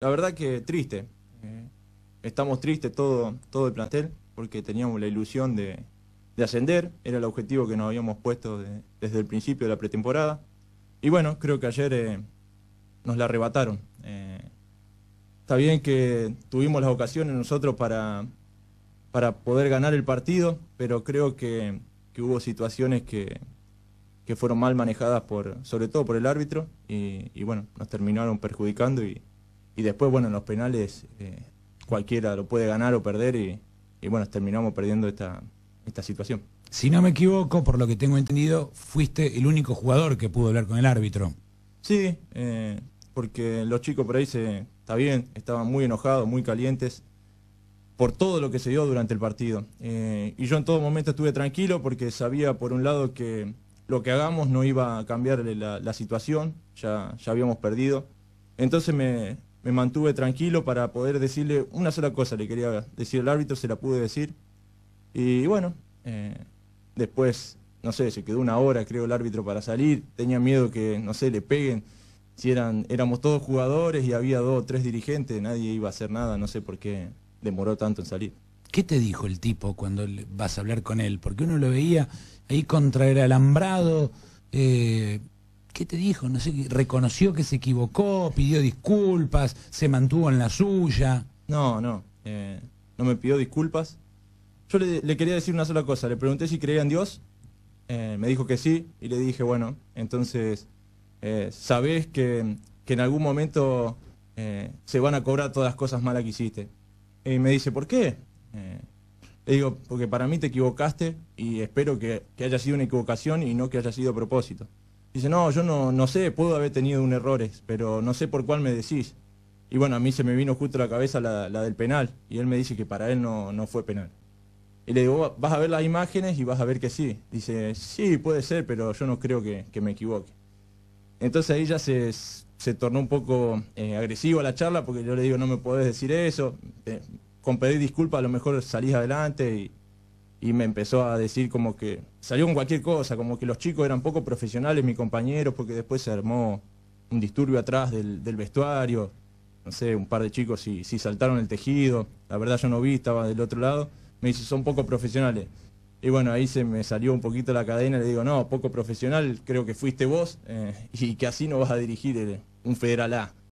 La verdad que triste. Eh, estamos tristes todo, todo el plantel porque teníamos la ilusión de, de ascender. Era el objetivo que nos habíamos puesto desde el principio de la pretemporada. Y bueno, creo que ayer eh, nos la arrebataron. Eh. está bien que tuvimos las ocasiones nosotros para, para poder ganar el partido, pero creo que, hubo situaciones que, que, fueron mal manejadas, por, sobre todo por el árbitro, y, y bueno, nos terminaron perjudicando y, y después, bueno, en los penales eh, cualquiera lo puede ganar o perder y, bueno, terminamos perdiendo esta, situación. Si no me equivoco, por lo que tengo entendido, fuiste el único jugador que pudo hablar con el árbitro. Sí, eh, porque los chicos por ahí se, está bien, estaban muy enojados, muy calientes por todo lo que se dio durante el partido. Eh, y yo en todo momento estuve tranquilo porque sabía, por un lado, que lo que hagamos no iba a cambiarle la, la situación, ya, ya habíamos perdido. Entonces me, me mantuve tranquilo para poder decirle una sola cosa, le quería decir al árbitro, se la pude decir. Y bueno, eh, después, no sé, se quedó una hora, creo, el árbitro para salir, tenía miedo que, no sé, le peguen. Si eran, éramos todos jugadores y había dos o tres dirigentes, nadie iba a hacer nada, no sé por qué demoró tanto en salir. ¿Qué te dijo el tipo cuando vas a hablar con él? Porque uno lo veía ahí contra el alambrado, eh, ¿Qué te dijo? No sé, reconoció que se equivocó, pidió disculpas, se mantuvo en la suya. No, no, eh, no me pidió disculpas. Yo le, quería decir una sola cosa, le pregunté si creía en Dios, eh, me dijo que sí, y le dije, bueno, entonces, sabes eh, sabés que, que, en algún momento se van a cobrar todas las cosas malas que hiciste. Y me dice, ¿por qué? Le digo, porque para mí te equivocaste y espero que, que, haya sido una equivocación y no que haya sido propósito. Dice, no, yo no, no sé, puedo haber tenido un errores, pero no sé por cuál me decís. Y bueno, a mí se me vino justo a la cabeza la, del penal, y él me dice que para él no, no fue penal. Y le digo, vas a ver las imágenes y vas a ver que sí. Dice, sí, puede ser, pero yo no creo que, que me equivoque. Entonces ahí ya se, se tornó un poco eh, agresivo a la charla porque yo le digo, no me podés decir eso, eh, con pedir disculpas a lo mejor salís adelante y, y me empezó a decir como que salió con cualquier cosa, como que los chicos eran poco profesionales, mis compañeros, porque después se armó un disturbio atrás del, vestuario, no sé, un par de chicos si, si saltaron el tejido, la verdad yo no vi, estaba del otro lado, me dice, son poco profesionales. Y bueno, ahí se me salió un poquito la cadena, le digo, no, poco profesional, creo que fuiste vos eh, y que así no vas a dirigir un Federal A.